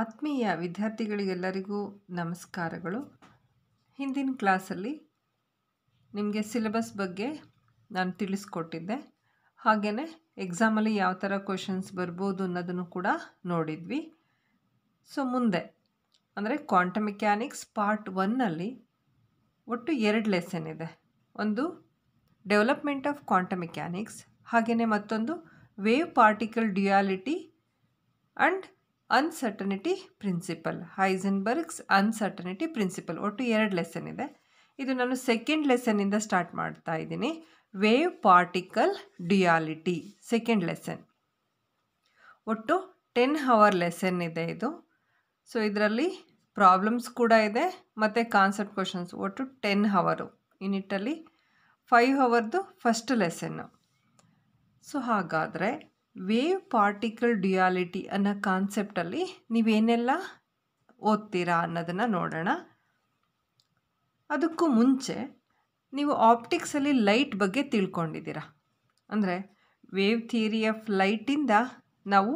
ಆತ್ಮೀಯ ವಿದ್ಯಾರ್ಥಿಗಳಿಗೆಲ್ಲರಿಗೂ ನಮಸ್ಕಾರಗಳು ಹಿಂದಿನ ಕ್ಲಾಸಲ್ಲಿ ನಿಮಗೆ ಸಿಲೆಬಸ್ ಬಗ್ಗೆ ನಾನು ತಿಳಿಸ್ಕೊಟ್ಟಿದ್ದೆ ಹಾಗೆಯೇ ಎಕ್ಸಾಮಲ್ಲಿ ಯಾವ ಥರ ಕ್ವೆಶನ್ಸ್ ಬರ್ಬೋದು ಅನ್ನೋದನ್ನು ಕೂಡ ನೋಡಿದ್ವಿ ಸೊ ಮುಂದೆ ಅಂದರೆ ಕ್ವಾಂಟಮ್ ಮೆಕ್ಯಾನಿಕ್ಸ್ ಪಾರ್ಟ್ ಒನ್ನಲ್ಲಿ ಒಟ್ಟು ಎರಡು ಲೆಸನ್ ಇದೆ ಒಂದು ಡೆವಲಪ್ಮೆಂಟ್ ಆಫ್ ಕ್ವಾಂಟಮ್ ಮೆಕ್ಯಾನಿಕ್ಸ್ ಹಾಗೆಯೇ ಮತ್ತೊಂದು wave particle duality and uncertainty principle Heisenberg's uncertainty principle ಒಟ್ಟು ಎರಡು ಲೆಸನ್ ಇದೆ ಇದು ನಾನು ಸೆಕೆಂಡ್ ಲೆಸನ್ನಿಂದ ಸ್ಟಾರ್ಟ್ ಮಾಡ್ತಾ ಇದ್ದೀನಿ wave particle duality second lesson ಒಟ್ಟು ಟೆನ್ ಹವರ್ ಲೆಸನ್ ಇದೆ ಇದು ಸೊ ಇದರಲ್ಲಿ ಪ್ರಾಬ್ಲಮ್ಸ್ ಕೂಡ ಇದೆ ಮತ್ತು ಕಾನ್ಸೆಪ್ಟ್ ಕ್ವಶನ್ಸ್ ಒಟ್ಟು ಟೆನ್ ಹವರು ಇನಿಟ್ಟಲ್ಲಿ ಫೈವ್ ಹವರ್ದು ಫಸ್ಟ್ ಲೆಸನ್ನು ಸೊ ಹಾಗಾದರೆ ವೇವ್ ಪಾರ್ಟಿಕಲ್ ಡ್ಯುಯಾಲಿಟಿ ಅನ್ನೋ ಕಾನ್ಸೆಪ್ಟಲ್ಲಿ ನೀವೇನೆಲ್ಲ ಓದ್ತೀರಾ ಅನ್ನೋದನ್ನು ನೋಡೋಣ ಅದಕ್ಕೂ ಮುಂಚೆ ನೀವು ಆಪ್ಟಿಕ್ಸಲ್ಲಿ ಲೈಟ್ ಬಗ್ಗೆ ತಿಳ್ಕೊಂಡಿದ್ದೀರಾ ಅಂದರೆ ವೇವ್ ಥಿಯರಿ ಆಫ್ ಲೈಟಿಂದ ನಾವು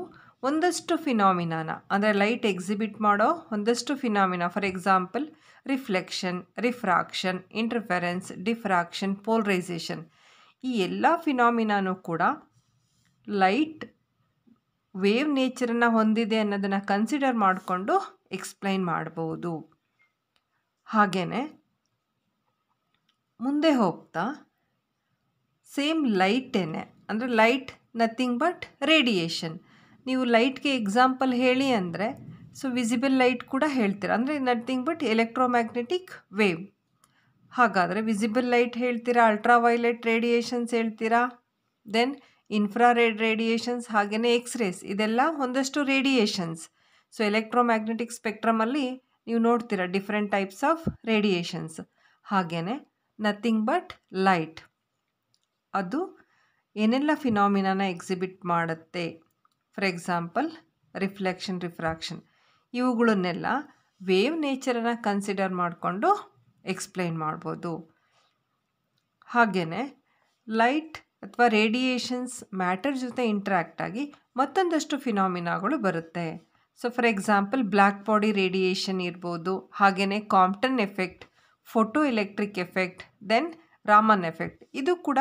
ಒಂದಷ್ಟು ಫಿನಾಮಿನಾನ ಅಂದರೆ ಲೈಟ್ ಎಕ್ಸಿಬಿಟ್ ಮಾಡೋ ಒಂದಷ್ಟು phenomena for example reflection refraction interference diffraction polarisation ಈ ಎಲ್ಲ ಫಿನಾಮಿನಾನು ಕೂಡ ಲೈಟ್ ವೇವ್ ನೇಚರನ್ನು ಹೊಂದಿದೆ ಅನ್ನೋದನ್ನು ಕನ್ಸಿಡರ್ ಮಾಡಿಕೊಂಡು ಎಕ್ಸ್ಪ್ಲೈನ್ ಮಾಡ್ಬೋದು ಹಾಗೆಯೇ ಮುಂದೆ ಹೋಗ್ತಾ ಸೇಮ್ ಲೈಟೇನೆ ಅಂದರೆ ಲೈಟ್ ನಥಿಂಗ್ ಬಟ್ ರೇಡಿಯೇಷನ್ ನೀವು ಲೈಟ್ಗೆ ಎಕ್ಸಾಂಪಲ್ ಹೇಳಿ ಅಂದರೆ ಸೊ ವಿಸಿಬಲ್ ಲೈಟ್ ಕೂಡ ಹೇಳ್ತೀರಾ ಅಂದರೆ ನಥಿಂಗ್ ಬಟ್ ಎಲೆಕ್ಟ್ರೋಮ್ಯಾಗ್ನೆಟಿಕ್ ವೇವ್ ಹಾಗಾದರೆ ವಿಸಿಬಲ್ ಲೈಟ್ ಹೇಳ್ತೀರಾ ಅಲ್ಟ್ರಾ ರೇಡಿಯೇಷನ್ಸ್ ಹೇಳ್ತೀರಾ ದೆನ್ ಇನ್ಫ್ರಾರೆಡ್ ರೇಡಿಯೇಷನ್ಸ್ ಹಾಗೆಯೇ ಎಕ್ಸ್ರೇಸ್ ಇದೆಲ್ಲ ಒಂದಷ್ಟು ರೇಡಿಯೇಷನ್ಸ್ ಸೊ ಎಲೆಕ್ಟ್ರೋಮ್ಯಾಗ್ನೆಟಿಕ್ ಸ್ಪೆಕ್ಟ್ರಮಲ್ಲಿ ನೀವು ನೋಡ್ತೀರ ಡಿಫ್ರೆಂಟ್ ಟೈಪ್ಸ್ ಆಫ್ ರೇಡಿಯೇಷನ್ಸ್ ಹಾಗೆಯೇ ನಥಿಂಗ್ ಬಟ್ ಲೈಟ್ ಅದು ಏನೆಲ್ಲ ಫಿನಾಮಿನಾನ ಎಕ್ಸಿಬಿಟ್ ಮಾಡುತ್ತೆ ಫಾರ್ ಎಕ್ಸಾಂಪಲ್ ರಿಫ್ಲೆಕ್ಷನ್ ರಿಫ್ರಾಕ್ಷನ್ ಇವುಗಳನ್ನೆಲ್ಲ ವೇವ್ ನೇಚರನ್ನು ಕನ್ಸಿಡರ್ ಮಾಡಿಕೊಂಡು ಎಕ್ಸ್ಪ್ಲೈನ್ ಮಾಡ್ಬೋದು ಹಾಗೆಯೇ ಲೈಟ್ ಅಥವಾ ರೇಡಿಯೇಷನ್ಸ್ ಮ್ಯಾಟರ್ ಜೊತೆ ಇಂಟ್ರ್ಯಾಕ್ಟ್ ಆಗಿ ಮತ್ತೊಂದಷ್ಟು ಫಿನಾಮಿನಾಗಳು ಬರುತ್ತೆ so for example black body radiation ಇರ್ಬೋದು ಹಾಗೆಯೇ Compton effect photo electric effect then Raman effect ಇದು ಕೂಡ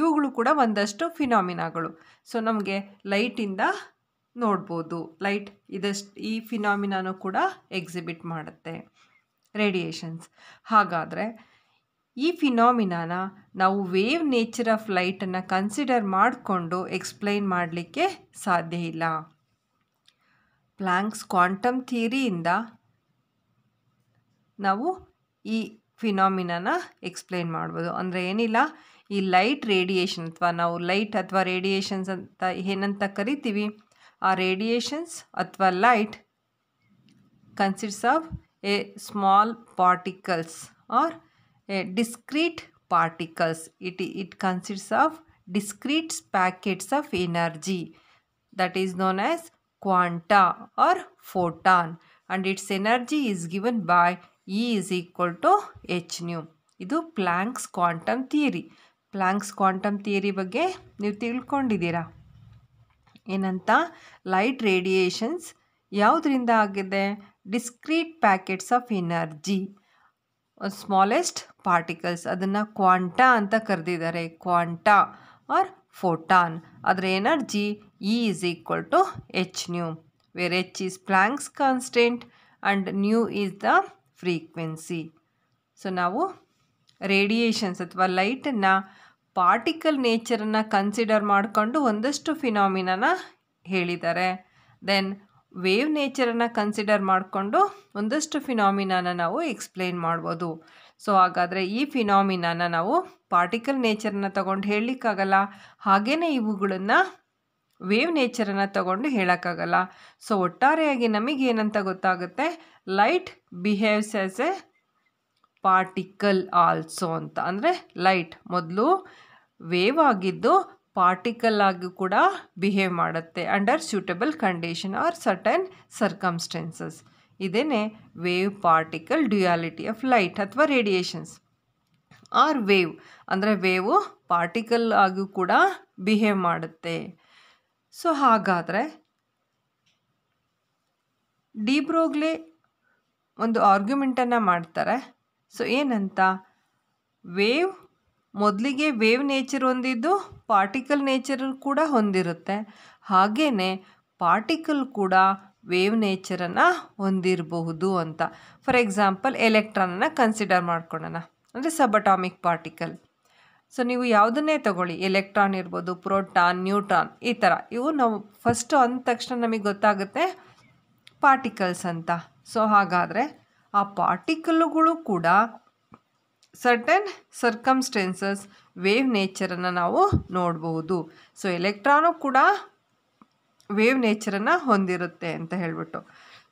ಇವುಗಳು ಕೂಡ ಒಂದಷ್ಟು ಫಿನಾಮಿನಾಗಳು ಸೊ ನಮಗೆ ಲೈಟಿಂದ ನೋಡ್ಬೋದು ಲೈಟ್ ಇದಷ್ಟು ಈ ಫಿನಾಮಿನಾನು ಕೂಡ ಎಕ್ಸಿಬಿಟ್ ಮಾಡುತ್ತೆ ರೇಡಿಯೇಷನ್ಸ್ ಹಾಗಾದರೆ ಈ ಫಿನಾಮಿನಾನ ನಾವು ವೇವ್ ನೇಚರ್ ಆಫ್ ಲೈಟನ್ನು ಕನ್ಸಿಡರ್ ಮಾಡಿಕೊಂಡು ಎಕ್ಸ್ಪ್ಲೈನ್ ಮಾಡಲಿಕ್ಕೆ ಸಾಧ್ಯ ಇಲ್ಲ ಪ್ಲ್ಯಾಂಕ್ಸ್ ಕ್ವಾಂಟಮ್ ಥಿಯರಿಯಿಂದ ನಾವು ಈ ಫಿನಾಮಿನಾನ ಎಕ್ಸ್ಪ್ಲೈನ್ ಮಾಡ್ಬೋದು ಅಂದರೆ ಏನಿಲ್ಲ ಈ ಲೈಟ್ ರೇಡಿಯೇಷನ್ ಅಥವಾ ನಾವು ಲೈಟ್ ಅಥವಾ ರೇಡಿಯೇಷನ್ಸ್ ಅಂತ ಏನಂತ ಕರಿತೀವಿ ಆ ರೇಡಿಯೇಷನ್ಸ್ ಅಥವಾ light consists of a small particles or discrete particles. It, it consists of discrete packets of energy that is known as quanta or photon and its energy is given by E is equal to h nu. ಇದು Planck's quantum theory Planck's quantum theory ಬಗ್ಗೆ ನೀವು ತಿಳ್ಕೊಂಡಿದ್ದೀರಾ ಏನಂತ light radiations ಯಾವುದರಿಂದ ಆಗಿದೆ discrete packets of energy. Smallest particles ಅದನ್ನು quanta ಅಂತ ಕರೆದಿದ್ದಾರೆ quanta or photon ಅದರ energy E is equal to H nu where H is Planck's constant and nu is the frequency so ನಾವು ರೇಡಿಯೇಷನ್ಸ್ ಅಥವಾ ಲೈಟನ್ನು particle ನೇಚರನ್ನು consider ಮಾಡಿಕೊಂಡು ಒಂದಷ್ಟು ಫಿನಾಮಿನಾನ ಹೇಳಿದ್ದಾರೆ ದೆನ್ ವೇವ್ ನೇಚರನ್ನು ಕನ್ಸಿಡರ್ ಮಾಡಿಕೊಂಡು ಒಂದಷ್ಟು ಫಿನಾಮಿನಾನ ನಾವು ಎಕ್ಸ್ಪ್ಲೇನ್ ಮಾಡ್ಬೋದು ಸೊ ಹಾಗಾದರೆ ಈ ಫಿನಾಮಿನಾನ ನಾವು ಪಾರ್ಟಿಕಲ್ ನೇಚರನ್ನ ತಗೊಂಡು ಹೇಳಲಿಕ್ಕಾಗಲ್ಲ ಹಾಗೇ ಇವುಗಳನ್ನು ವೇವ್ ನೇಚರನ್ನು ತಗೊಂಡು ಹೇಳೋಕ್ಕಾಗಲ್ಲ ಸೊ ಒಟ್ಟಾರೆಯಾಗಿ ನಮಗೇನಂತ ಗೊತ್ತಾಗುತ್ತೆ light behaves as a particle also ಅಂತ ಅಂದರೆ ಲೈಟ್ ಮೊದಲು ವೇವ್ ಆಗಿದ್ದು ಪಾರ್ಟಿಕಲ್ ಆಗಿ ಕೂಡ ಬಿಹೇವ್ ಮಾಡುತ್ತೆ under suitable condition or certain circumstances ಇದೇನೆ wave particle duality of light ಅಥವಾ ರೇಡಿಯೇಷನ್ಸ್ ಆರ್ ವೇವ್ ಅಂದರೆ ವೇವು ಪಾರ್ಟಿಕಲ್ ಆಗಿ ಕೂಡ ಬಿಹೇವ್ ಮಾಡುತ್ತೆ ಸೊ ಹಾಗಾದರೆ ಡಿಬ್ರೋಗ್ಲೆ ಒಂದು ಆರ್ಗ್ಯುಮೆಂಟನ್ನು ಮಾಡ್ತಾರೆ ಸೊ ಏನಂತ ವೇವ್ ಮೊದಲಿಗೆ ವೇವ್ ನೇಚರ್ ಹೊಂದಿದ್ದು ಪಾರ್ಟಿಕಲ್ ನೇಚರ್ ಕೂಡ ಹೊಂದಿರುತ್ತೆ ಹಾಗೆಯೇ ಪಾರ್ಟಿಕಲ್ ಕೂಡ ವೇವ್ ನೇಚರನ್ನು ಹೊಂದಿರಬಹುದು ಅಂತ ಫಾರ್ ಎಕ್ಸಾಂಪಲ್ ಎಲೆಕ್ಟ್ರಾನನ್ನು ಕನ್ಸಿಡರ್ ಮಾಡ್ಕೊಳ್ಳೋಣ ಅಂದರೆ ಸಬಟಾಮಿಕ್ ಪಾರ್ಟಿಕಲ್ ಸೊ ನೀವು ಯಾವುದನ್ನೇ ತಗೊಳ್ಳಿ ಎಲೆಕ್ಟ್ರಾನ್ ಇರ್ಬೋದು ಪ್ರೋಟಾನ್ ನ್ಯೂಟ್ರಾನ್ ಈ ಥರ ಇವು ನಾವು ಫಸ್ಟ್ ಅಂದ ತಕ್ಷಣ ನಮಗೆ ಗೊತ್ತಾಗುತ್ತೆ ಪಾರ್ಟಿಕಲ್ಸ್ ಅಂತ ಸೊ ಹಾಗಾದರೆ ಆ ಪಾರ್ಟಿಕಲ್ಗಳು ಕೂಡ ಸರ್ಟನ್ ಸರ್ಕಮ್ಸ್ಟೆನ್ಸಸ್ ವೇವ್ ನೇಚರನ್ನು ನಾವು ನೋಡಬಹುದು ಸೊ ಎಲೆಕ್ಟ್ರಾನು ಕೂಡ ವೇವ್ ನೇಚರನ್ನು ಹೊಂದಿರುತ್ತೆ ಅಂತ ಹೇಳ್ಬಿಟ್ಟು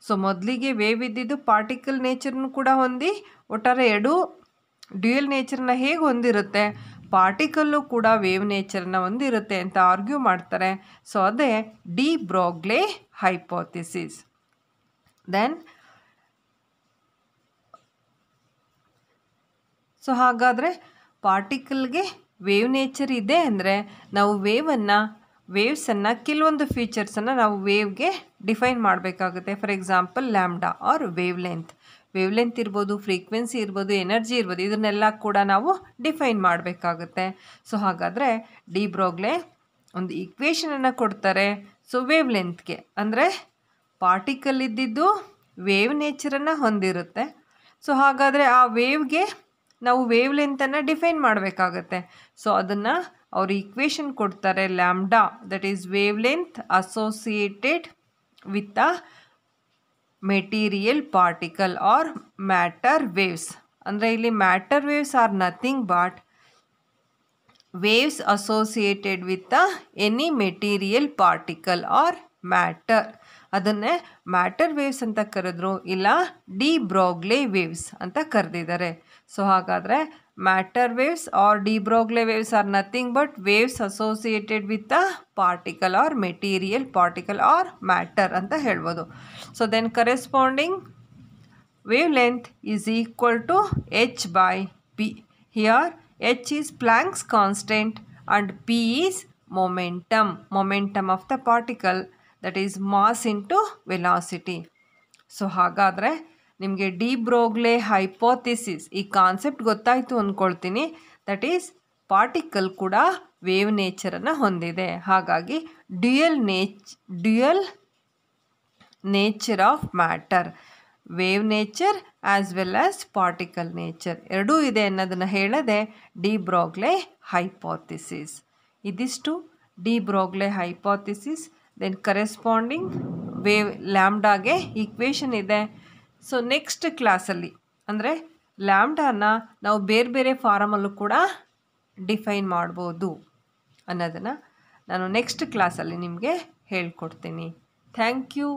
ಸೊ ಮೊದಲಿಗೆ ವೇವ್ ಇದ್ದಿದ್ದು ಪಾರ್ಟಿಕಲ್ ನೇಚರ್ನು ಕೂಡ ಹೊಂದಿ ಒಟ್ಟಾರೆ ಎರಡು ಡ್ಯೂಯಲ್ ನೇಚರನ್ನು ಹೇಗೆ ಹೊಂದಿರುತ್ತೆ ಪಾರ್ಟಿಕಲ್ಲು ಕೂಡ ವೇವ್ ನೇಚರನ್ನು ಹೊಂದಿರುತ್ತೆ ಅಂತ ಆರ್ಗ್ಯೂ ಮಾಡ್ತಾರೆ ಸೊ ಅದೇ de Broglie hypothesis then so ಹಾಗಾದರೆ ಪಾರ್ಟಿಕಲ್ಗೆ ವೇವ್ ನೇಚರ್ ಇದೆ ಅಂದರೆ ನಾವು ವೇವನ್ನು ವೇವ್ಸನ್ನು ಕೆಲವೊಂದು ಫೀಚರ್ಸನ್ನು ನಾವು ವೇವ್ಗೆ ಡಿಫೈನ್ ಮಾಡಬೇಕಾಗುತ್ತೆ for example lambda or wavelength wavelength ಇರ್ಬೋದು ಫ್ರೀಕ್ವೆನ್ಸಿ ಇರ್ಬೋದು ಎನರ್ಜಿ ಇರ್ಬೋದು ಇದನ್ನೆಲ್ಲ ಕೂಡ ನಾವು ಡಿಫೈನ್ ಮಾಡಬೇಕಾಗುತ್ತೆ ಸೊ ಹಾಗಾದರೆ ಡಿ ಬ್ರೋಗ್ಲೆ ಒಂದು ಈಕ್ವೇಷನನ್ನು ಕೊಡ್ತಾರೆ ಸೊ ವೇವ್ ಲೆಂತ್ಗೆ ಅಂದರೆ ಪಾರ್ಟಿಕಲ್ ಇದ್ದಿದ್ದು ವೇವ್ ನೇಚರನ್ನು ಹೊಂದಿರುತ್ತೆ ಸೊ ಹಾಗಾದರೆ ಆ ವೇವ್ಗೆ ನಾವು ವೇವ್ ಲೆಂತನ್ನು ಡಿಫೈನ್ ಮಾಡಬೇಕಾಗತ್ತೆ ಸೊ ಅದನ್ನು ಅವರು ಈಕ್ವೇಷನ್ ಕೊಡ್ತಾರೆ lambda that is wavelength associated with a material particle or matter waves ಅಂದರೆ ಇಲ್ಲಿ matter waves are nothing but waves associated with a any material particle or matter ಅದನ್ನೇ matter waves ಅಂತ ಕರೆದ್ರು ಇಲ್ಲ D ಬ್ರಾಗ್ಲೆ waves ಅಂತ ಕರೆದಿದ್ದಾರೆ so ಹಾಗಾದರೆ matter waves R ಡಿಬ್ರೋಗ್ಲೆ waves are nothing but waves associated with a particle R material particle or matter ಅಂತ ಹೇಳ್ಬೋದು so then corresponding wave length is equal to H by P here H is Planck's constant and P is momentum momentum of the particle that is mass in to velocity so ಹಾಗಾದರೆ ನಿಮಗೆ D Broglie hypothesis ಈ concept ಗೊತ್ತಾಯಿತು ಅಂದ್ಕೊಳ್ತೀನಿ that is particle ಕೂಡ wave ನೇಚರನ್ನು ಹೊಂದಿದೆ ಹಾಗಾಗಿ dual nature dual nature of matter wave nature as well as particle nature ಎರಡೂ ಇದೆ ಅನ್ನೋದನ್ನು ಹೇಳದೆ ಡಿ ಬ್ರೋಗ್ಲೆ ಹೈಪೋಥಿಸಿಸ್ ಇದಿಷ್ಟು de Broglie hypothesis then corresponding wave ಲ್ಯಾಮ್ಡಾಗೆ ಈಕ್ವೇಷನ್ ಇದೆ ಸೊ ನೆಕ್ಸ್ಟ್ ಕ್ಲಾಸಲ್ಲಿ ಅಂದರೆ ಲ್ಯಾಮ್ಡಾನ ನಾವು ಬೇರೆ ಬೇರೆ ಫಾರಮಲ್ಲೂ ಕೂಡ ಡಿಫೈನ್ ಮಾಡ್ಬೋದು ಅನ್ನೋದನ್ನು ನಾನು ನೆಕ್ಸ್ಟ್ ಕ್ಲಾಸಲ್ಲಿ ನಿಮಗೆ ಹೇಳ್ಕೊಡ್ತೀನಿ ಥ್ಯಾಂಕ್ ಯು